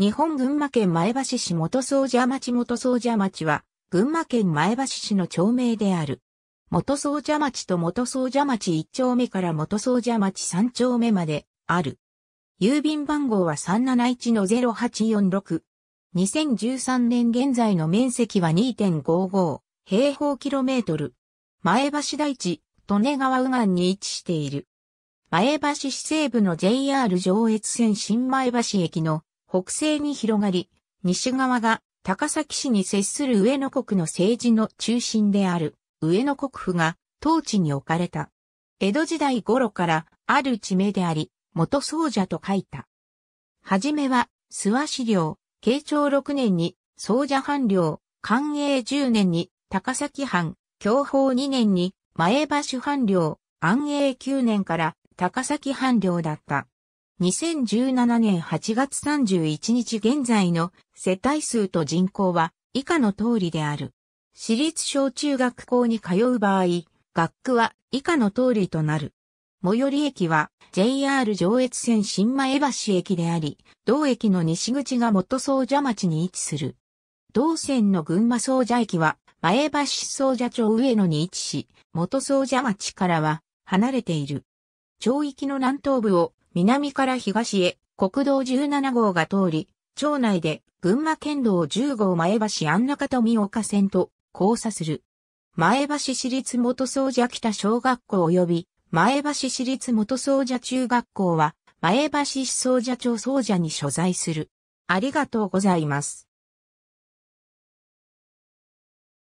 日本群馬県前橋市元総社町元総社町は、群馬県前橋市の町名である。元総社町と元総社町1丁目から元総社町3丁目まで、ある。郵便番号は371-0846。2013年現在の面積は2.55平方キロメートル。前橋大地、利根川右岸に位置している。前橋市西部の JR 上越線新前橋駅の北西に広がり、西側が高崎市に接する上野国の政治の中心である上野国府が当地に置かれた。江戸時代頃からある地名であり、元僧者と書いた。はじめは、諏訪市領、慶長6年に、僧者藩領、寛永10年に、高崎藩、享保2年に、前橋藩領、安永9年から高崎藩領だった。2017年8月31日現在の世帯数と人口は以下の通りである。私立小中学校に通う場合、学区は以下の通りとなる。最寄り駅は JR 上越線新前橋駅であり、同駅の西口が元総社町に位置する。同線の群馬総社駅は前橋総社町上野に位置し、元総社町からは離れている。町域の南東部を南から東へ国道17号が通り、町内で群馬県道10号前橋安中富岡線と交差する。前橋市立元総社北小学校及び前橋市立元総社中学校は前橋市総社町総社に所在する。ありがとうございます。